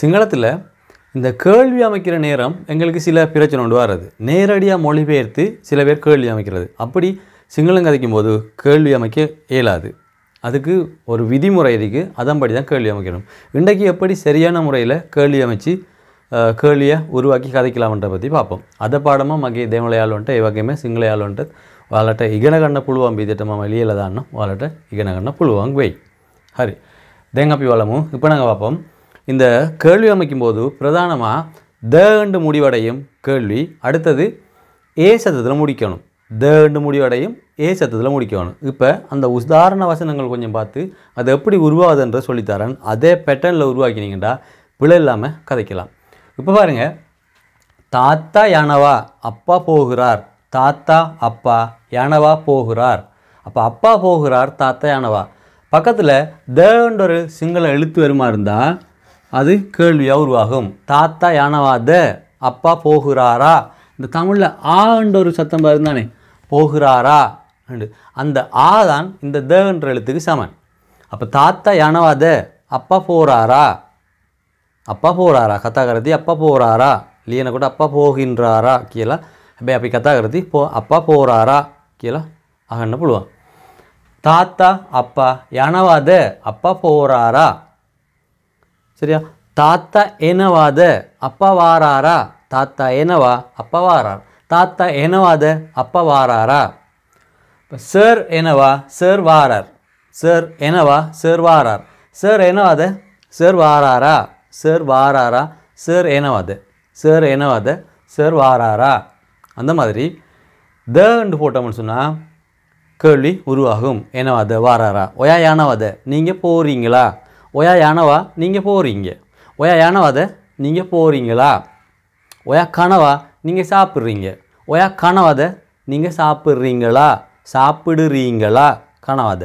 சிங்களத்தில் இந்த கேள்வி அமைக்கிற நேரம் எங்களுக்கு சில பிரச்சனை ஒன்று வர்றது நேரடியாக மொழிபெயர்த்து சில பேர் கேள்வி அமைக்கிறது அப்படி சிங்களம் கதைக்கும் போது கேள்வி அமைக்க இயலாது அதுக்கு ஒரு விதிமுறை இருக்குது அதன்படி தான் கேள்வி அமைக்கணும் இன்றைக்கு எப்படி சரியான முறையில் கேள்வி அமைச்சு கேள்வியை உருவாக்கி கதைக்கலாம்ன்ற பற்றி பார்ப்போம் அதை பாடமாக மகே தேவலையாளுன்ட்டு இவ்வகையுமே வாழட்ட వాళ్ళట ఇగనగన్న పులువం బీదట మా మలియలదాన్నం இகனகண்ண புழுவாங்க పులువం ஹரி தேங்காப்பி வளமும் இப்போ நாங்கள் பார்ப்போம் இந்த கேள்வி அமைக்கும்போது பிரதானமாக தேண்டு முடிவடையும் கேள்வி அடுத்தது ஏ சத்தத்தில் முடிக்கணும் தேண்டு முடிவடையும் ஏ சத்தத்தில் முடிக்கணும் இப்போ அந்த உதாரண வசனங்கள் கொஞ்சம் பார்த்து அது எப்படி உருவாகுதுன்ற சொல்லித்தரேன் அதே பேட்டர்னில் உருவாக்கினீங்கன்னா பிழை இல்லாமல் கதைக்கலாம் இப்போ பாருங்கள் தாத்தா யானவா அப்பா போகிறார் தாத்தா அப்பா யானவா போகிறார் அப்போ அப்பா போகிறார் தாத்தா யானவா பக்கத்தில் தேன்ற ஒரு சிங்கள எழுத்து வருமா இருந்தால் அது கேள்வியாக உருவாகும் தாத்தா யானவாத அப்பா போகிறாரா இந்த தமிழில் ஆன்ற ஒரு சத்தம் பாருந்தானே போகிறாரா அந்த ஆ தான் இந்த தேவன்ற எழுத்துக்கு சமன் அப்போ தாத்தா யானவாத அப்பா போகிறாரா அப்பா போகிறாரா கதாகரதி அப்பா போகிறாரா இல்லையனா கூட அப்பா போகின்றாரா கீழே அப்படி அப்படி கதாகரதி போ அப்பா போகிறாரா கீழே என்ன போடுவான் தாத்தா அப்பா யானவாத அப்பா போகிறாரா சரியா தாத்தா என்னவாது அப்பா வாராரா தாத்தா என்னவா அப்பா வாரார் தாத்தா என்னவாது அப்பா வாராரா இப்போ சார் என்னவா சார் வாரார் சார் என்னவா சார் வாரார் சார் என்னவாது சார் வாராரா சார் வாராரா சார் என்னவாது சார் என்னவாது சார் வாராரா அந்த மாதிரி தண்டு போட்டோம்னு சொன்னால் கேள்வி உருவாகும் என்னவாது வாராரா ஒயா யானவாத நீங்கள் போகிறீங்களா ஒயா யானவா நீங்கள் போகிறீங்க ஒயா யானவாத நீங்கள் போகிறீங்களா ஒயா கனவா நீங்கள் சாப்பிட்றீங்க ஒயா கனவாத நீங்கள் சாப்பிட்றீங்களா சாப்பிடுறீங்களா கனவாத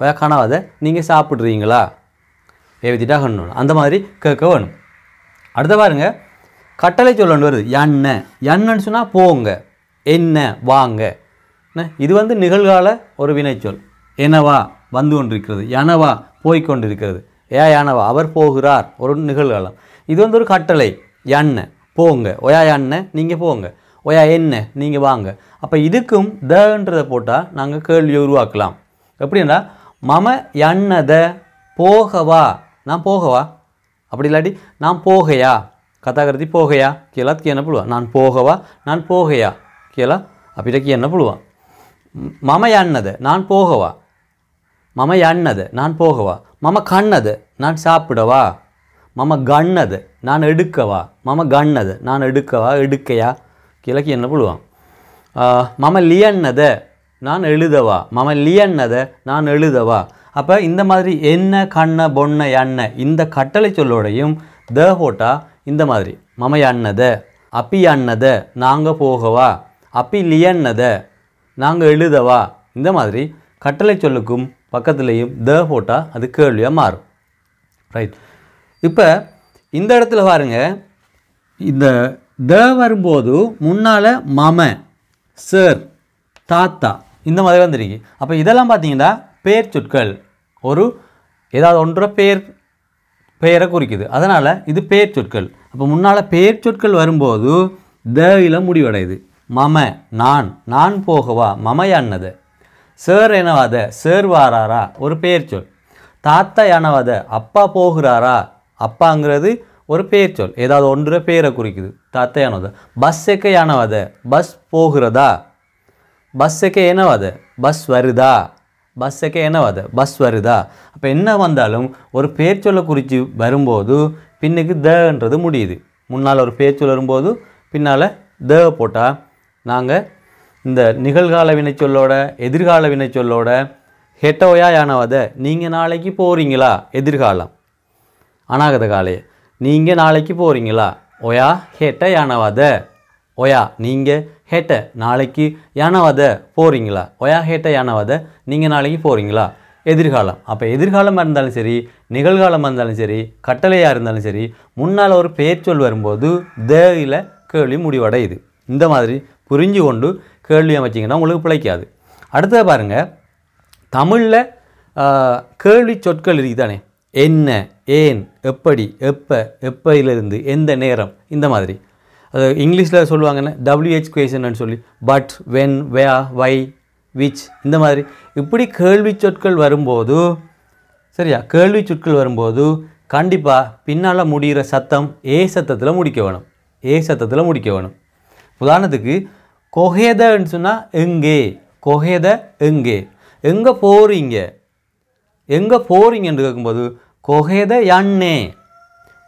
ஒயா கனவாத நீங்கள் சாப்பிட்றீங்களா எழுதிட்டா வேணும் அந்த மாதிரி கேட்க வேணும் அடுத்த பாருங்க கட்டளை சொல்லணும் வருது என்ன என்னன்னு சொன்னால் போங்க என்ன வாங்க இது வந்து நிகழ்கால ஒரு வினைச்சொல் என்னவா வந்து கொண்டிருக்கிறது எனவா போய்கொண்டிருக்கிறது ஏ யானவா அவர் போகிறார் ஒரு நிகழ்காலம் இது வந்து ஒரு கட்டளை யான்ன போங்க ஒயா என்ன நீங்கள் போங்க ஒயா என்ன நீங்கள் வாங்க அப்போ இதுக்கும் தன்றதை போட்டால் நாங்கள் கேள்வியை உருவாக்கலாம் எப்படின்னா மம த போகவா நான் போகவா அப்படி இல்லாட்டி நான் போகையா கதாகிருதி போகையா கேளாத் என்ன புழுவான் நான் போகவா நான் போகையா கேளா கீ என்ன புழுவான் மம யான்னத நான் போகவா மம யான்னத நான் போகவா மம கண்ணது நான் சாப்பிடவா மம கண்ணது நான் எடுக்கவா மம கண்ணது நான் எடுக்கவா எடுக்கையா கிழக்கு என்ன புழுவான் மம லியன்னது நான் எழுதவா மம லியன்னது நான் எழுதவா அப்போ இந்த மாதிரி என்ன கண்ண பொண்ண எண்ண இந்த கட்டளை சொல்லோடையும் த ஹோட்டா இந்த மாதிரி மம எண்ணது அப்பி அண்ணது நாங்கள் போகவா அப்பி லியன்னது நாங்கள் எழுதவா இந்த மாதிரி கட்டளை சொல்லுக்கும் பக்கத்துலேயும் த போட்டால் அது கேள்வியாக மாறும் ரைட் இப்போ இந்த இடத்துல பாருங்கள் இந்த த வரும்போது முன்னால் மம சார் தாத்தா இந்த மாதிரி வந்துருக்கு அப்போ இதெல்லாம் பார்த்தீங்கன்னா பேர் சொற்கள் ஒரு ஏதாவது ஒன்றரை பேர் பெயரை குறிக்குது அதனால் இது பேர் சொற்கள் அப்போ முன்னால் பேர் சொற்கள் வரும்போது தேயில முடிவடையுது மம நான் நான் போகவா மமையான்னது சேர் எனவாத வாராரா ஒரு பெயர் சொல் தாத்தா எனவாத அப்பா போகிறாரா அப்பாங்கிறது ஒரு பெயர் சொல் ஏதாவது ஒன்று பேரை குறிக்குது தாத்தா எனவாத பஸ் எக்க எனவாத பஸ் போகிறதா பஸ் எக்க எனவாத பஸ் வருதா பஸ் எக்க எனவாத பஸ் வருதா அப்போ என்ன வந்தாலும் ஒரு பேர் சொல்லை குறித்து வரும்போது பின்னுக்கு தன்றது முடியுது முன்னால் ஒரு பேர் சொல் வரும்போது பின்னால் தேவை போட்டால் நாங்கள் இந்த நிகழ்கால வினைச்சொல்லோட எதிர்கால வினைச்சொல்லோட ஹெட்டோயா யானவத நீங்கள் நாளைக்கு போகிறீங்களா எதிர்காலம் அநாகத காலே நீங்கள் நாளைக்கு போகிறீங்களா ஒயா ஹெட்ட யானவாத ஒயா நீங்கள் ஹேட்ட நாளைக்கு யானவாத போகிறீங்களா ஒயா ஹேட்ட யானவாத நீங்கள் நாளைக்கு போகிறீங்களா எதிர்காலம் அப்போ எதிர்காலமாக இருந்தாலும் சரி நிகழ்காலமாக இருந்தாலும் சரி கட்டளையாக இருந்தாலும் சரி முன்னால் ஒரு பெயர்ச்சொல் வரும்போது தேயில கேள்வி முடிவடையுது இந்த மாதிரி புரிஞ்சு கொண்டு கேள்வி அமைச்சிங்கன்னா உங்களுக்கு பிழைக்காது அடுத்தது பாருங்கள் தமிழில் கேள்வி சொற்கள் இருக்குதானே என்ன ஏன் எப்படி எப்போ எப்பையிலிருந்து எந்த நேரம் இந்த மாதிரி அது இங்கிலீஷில் சொல்லுவாங்கன்னா டபிள்யூஹெச் கொஷன் சொல்லி but when where why which இந்த மாதிரி இப்படி கேள்வி சொற்கள் வரும்போது சரியா கேள்வி சொற்கள் வரும்போது கண்டிப்பாக பின்னால் முடிகிற சத்தம் ஏ சத்தத்தில் முடிக்க வேணும் ஏ சத்தத்தில் முடிக்க வேணும் உதாரணத்துக்கு கொஹேதன்னு சொன்னால் எங்கே கொஹேத எங்கே எங்கே போகிறீங்க எங்கே போகிறீங்கன்னு கேட்கும்போது கொஹேத யாண்ணே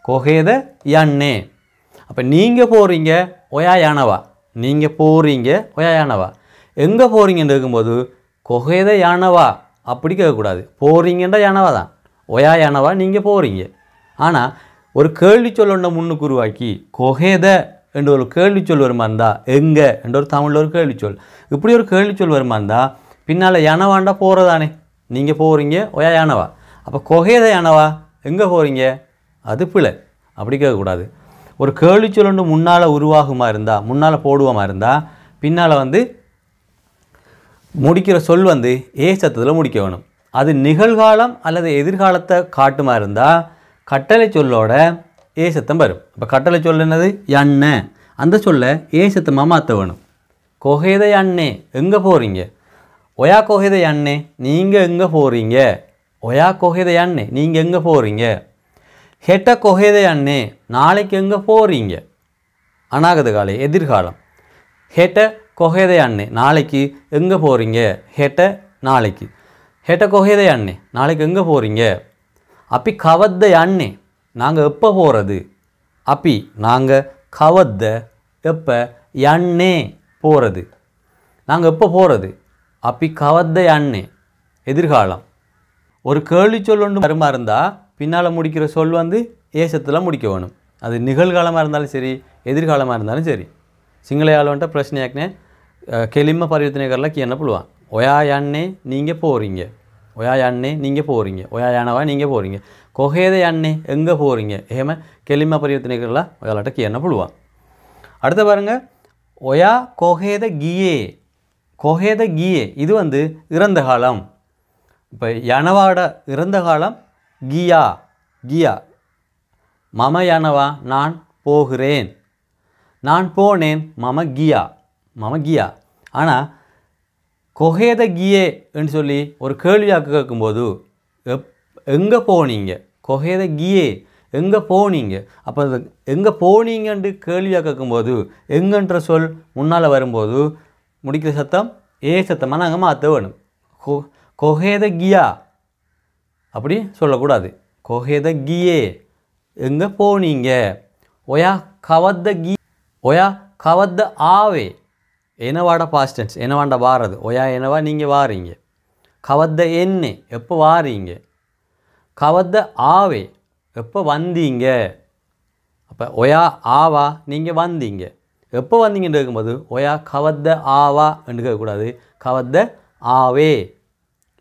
கொஹேத யண்ணே அப்போ நீங்கள் போகிறீங்க ஒயா யானவா நீங்கள் போகிறீங்க ஒயா யானவா எங்கே போகிறீங்கன்னு கேட்கும்போது கொஹேத யானவா அப்படி கேட்கக்கூடாது போகிறீங்கன்ற யானவா தான் ஒயா யானவா நீங்கள் போகிறீங்க ஆனால் ஒரு கேள்வி சொல்லொண்ட முன்னுக்கு உருவாக்கி கொஹேத என்று ஒரு கேள்வி சொல் வருமா இருந்தால் எங்கே என்ற ஒரு தமிழில் ஒரு கேள்வி சொல் இப்படி ஒரு கேள்வி சொல் வருமா இருந்தால் பின்னால் யானவாண்டா போகிறதானே நீங்கள் போகிறீங்க ஒயா யானவா அப்போ கொகையத யானவா எங்கே போகிறீங்க அது பிழை அப்படி கேட்கக்கூடாது ஒரு கேள்வி சொல்லு முன்னால் உருவாகுமா இருந்தால் முன்னால் போடுவோமா இருந்தால் பின்னால் வந்து முடிக்கிற சொல் வந்து ஏ சத்தத்தில் முடிக்க வேணும் அது நிகழ்காலம் அல்லது எதிர்காலத்தை காட்டுமா இருந்தால் கட்டளை சொல்லோட ஏ சத்தம் வரும் அப்போ கட்டளை சொல் என்னது எண்ணெய் அந்த சொல்ல ஏ சத்தமாக மாற்ற வேணும் கொகைதை அண்ணே எங்கே போகிறீங்க ஒயா கொகைதை அண்ணே நீங்கள் எங்கே போகிறீங்க ஒயா கொகைதை அண்ணே நீங்கள் எங்கே போகிறீங்க ஹெட்ட கொகைதை அண்ணே நாளைக்கு எங்கே போகிறீங்க அநாகத காலை எதிர்காலம் ஹெட்ட கொகைதை அண்ணே நாளைக்கு எங்கே போகிறீங்க ஹெட்ட நாளைக்கு ஹெட்ட கொகைதை அண்ணே நாளைக்கு எங்கே போகிறீங்க அப்பி கவத்தை அண்ணே நாங்கள் எப்போ போகிறது அப்பி நாங்கள் கவத்த எப்போ எண்ணே போகிறது நாங்கள் எப்போ போகிறது அப்பி கவத்த எண்ணே எதிர்காலம் ஒரு கேள்வி சொல் ஒன்று வருமா இருந்தால் பின்னால் முடிக்கிற சொல் வந்து ஏசத்தில் முடிக்க வேணும் அது நிகழ்காலமாக இருந்தாலும் சரி எதிர்காலமாக இருந்தாலும் சரி சிங்கள பிரச்சனை பிரச்சனையாக்கினே கெளிம பரிவர்த்தனைகரில் என்ன பிள்ளுவான் ஒயா எண்ணே நீங்கள் போகிறீங்க ஒயா யானே நீங்கள் போகிறீங்க ஒயா யானவா நீங்கள் போகிறீங்க கொஹேத යන්නේ எங்கே போகிறீங்க එහෙම கெளிம පරිවර්තනය කරලා ඔයාලට කියන්න அடுத்த பாருங்க ஒயா கொஹேத கியே கொஹேத கியே இது வந்து இறந்த காலம் இப்போ யனவாட இறந்த காலம் கியா கியா மம யனவா நான் போகிறேன் நான் போனேன் மம கியா மம கியா ஆனால் கொஹேத கியே என்று சொல்லி ஒரு கேள்வியாக கேட்கும்போது எப் எங்கே போனீங்க கொகையத கியே எங்கே போனீங்க அப்போ அது எங்கே போனீங்கன்ட்டு கேள்வியாக கேட்கும்போது எங்கன்ற சொல் முன்னால் வரும்போது முடிக்கிற சத்தம் ஏ சத்தமாக நாங்கள் மாற்ற வேணும் கொ கொஹேத கியா அப்படி சொல்லக்கூடாது கொஹேத கியே எங்கே போனீங்க ஒயா கவத்த கி ஒயா கவத்த ஆவே என்னவாட பாஸ்டன்ஸ் என்னவாண்ட வாரது ஒயா என்னவா நீங்கள் வாரீங்க கவத்த என்ன எப்போ வாரீங்க கவத்த ஆவே எப்போ வந்தீங்க அப்போ ஒயா ஆவா நீங்கள் வந்தீங்க எப்போ வந்தீங்கன்னு இருக்கும்போது ஒயா கவத்த ஆவா என்று கேட்கக்கூடாது கவத்த ஆவே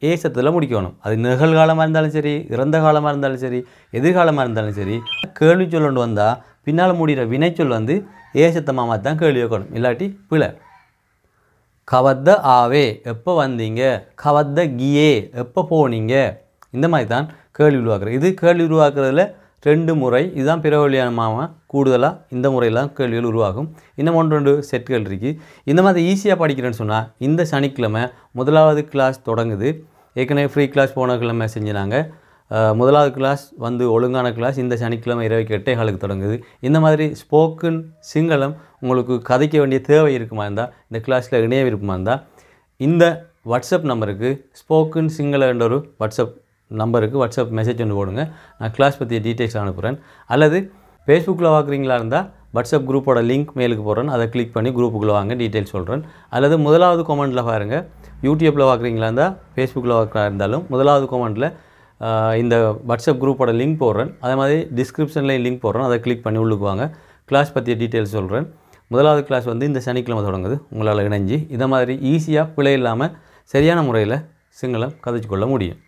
ஏ சத்தில் முடிக்கணும் அது நிகழ்காலமாக இருந்தாலும் சரி இறந்த காலமாக இருந்தாலும் சரி எதிர்காலமாக இருந்தாலும் சரி கேள்வி சொல்லொண்டு வந்தால் பின்னால் முடிகிற வினைச்சொல் வந்து ஏ மாமா தான் கேள்வி வைக்கணும் இல்லாட்டி பிழை கவத்த ஆவே எப்போ வந்தீங்க கவத்த கியே எப்போ போனீங்க இந்த மாதிரி தான் கேள்வி உருவாக்குறது இது கேள்வி உருவாக்குறதுல ரெண்டு முறை இதுதான் பிரபலியமாக கூடுதலாக இந்த முறையெல்லாம் கேள்விகள் உருவாகும் இன்னும் ஒன்று ரெண்டு செட்டுகள் இருக்குது இந்த மாதிரி ஈஸியாக படிக்கிறேன்னு சொன்னால் இந்த சனிக்கிழமை முதலாவது கிளாஸ் தொடங்குது ஏற்கனவே ஃப்ரீ கிளாஸ் போன கிழமை செஞ்சினாங்க முதலாவது கிளாஸ் வந்து ஒழுங்கான கிளாஸ் இந்த சனிக்கிழமை இருபத்தி எட்டே காலுக்கு தொடங்குது இந்த மாதிரி ஸ்போக்கன் சிங்களம் உங்களுக்கு கதைக்க வேண்டிய தேவை இருக்குமா இருந்தால் இந்த கிளாஸில் இணைய விருப்பமாக இருந்தால் இந்த வாட்ஸ்அப் நம்பருக்கு ஸ்போக்கன் சிங்களன்ற என்ற ஒரு வாட்ஸ்அப் நம்பருக்கு வாட்ஸ்அப் மெசேஜ் ஒன்று போடுங்க நான் கிளாஸ் பற்றிய டீட்டெயில்ஸ் அனுப்புகிறேன் அல்லது ஃபேஸ்புக்கில் பார்க்குறீங்களா இருந்தால் வாட்ஸ்அப் குரூப்போட லிங்க் மேலுக்கு போகிறேன் அதை கிளிக் பண்ணி குரூப்புக்குள்ளே வாங்க டீட்டெயில்ஸ் சொல்கிறேன் அல்லது முதலாவது கமெண்ட்டில் பாருங்கள் யூடியூப்பில் பார்க்குறீங்களா இருந்தால் ஃபேஸ்புக்கில் பார்க்குறா இருந்தாலும் முதலாவது கமெண்ட்டில் இந்த வாட்ஸ்அப் குரூப்போட லிங்க் போடுறேன் அதே மாதிரி டிஸ்கிரிப்ஷன்லேயும் லிங்க் போடுறேன் அதை கிளிக் பண்ணி உள்ளுக்கு வாங்க கிளாஸ் பற்றிய டீட்டெயில்ஸ் சொல்கிறேன் முதலாவது கிளாஸ் வந்து இந்த சனிக்கிழமை தொடங்குது உங்களால் இணைஞ்சு இதை மாதிரி ஈஸியாக பிழை இல்லாமல் சரியான முறையில் சிங்களம் கதைச்சு கொள்ள முடியும்